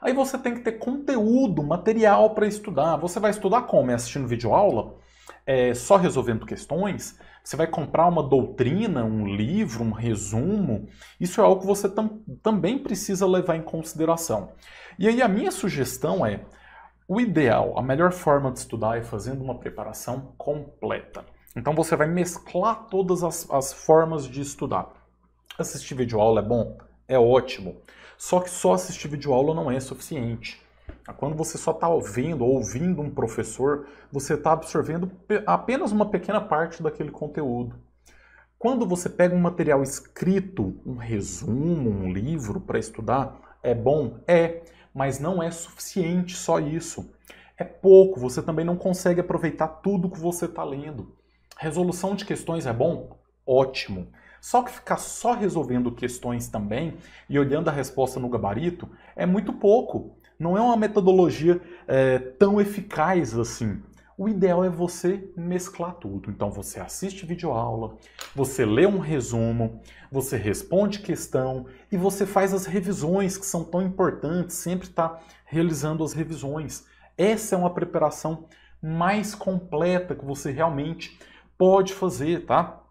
Aí você tem que ter conteúdo, material para estudar. Você vai estudar como? É assistindo vídeo É só resolvendo questões? Você vai comprar uma doutrina, um livro, um resumo? Isso é algo que você tam também precisa levar em consideração. E aí a minha sugestão é: o ideal, a melhor forma de estudar é fazendo uma preparação completa. Então você vai mesclar todas as, as formas de estudar. Assistir vídeo aula é bom? é ótimo. Só que só assistir vídeo aula não é suficiente. Quando você só está ouvindo ou ouvindo um professor, você está absorvendo apenas uma pequena parte daquele conteúdo. Quando você pega um material escrito, um resumo, um livro para estudar, é bom? É, mas não é suficiente só isso. É pouco, você também não consegue aproveitar tudo que você está lendo. Resolução de questões é bom? ótimo. Só que ficar só resolvendo questões também e olhando a resposta no gabarito é muito pouco. Não é uma metodologia é, tão eficaz assim. O ideal é você mesclar tudo. Então você assiste videoaula, você lê um resumo, você responde questão e você faz as revisões que são tão importantes, sempre está realizando as revisões. Essa é uma preparação mais completa que você realmente pode fazer, tá?